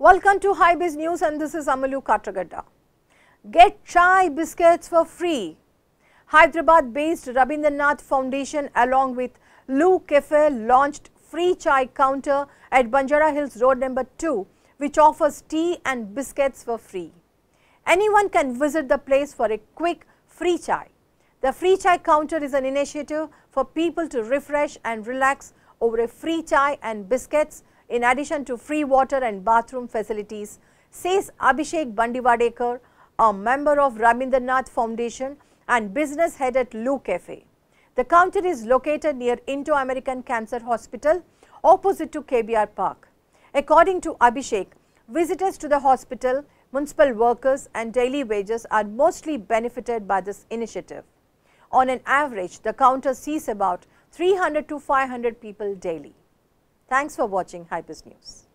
Welcome to High Biz News and this is Amalu Katragadda. Get chai biscuits for free. Hyderabad based Rabindranath Foundation along with Lou Cafe launched free chai counter at Banjara Hills Road number 2 which offers tea and biscuits for free. Anyone can visit the place for a quick free chai. The free chai counter is an initiative for people to refresh and relax over a free chai and biscuits in addition to free water and bathroom facilities, says Abhishek Bandiwadekar, a member of Rabindranath Foundation and business head at Lou Cafe. The counter is located near Indo-American Cancer Hospital opposite to KBR Park. According to Abhishek, visitors to the hospital, municipal workers and daily wages are mostly benefited by this initiative. On an average, the counter sees about 300 to 500 people daily. Thanks for watching Hypers News.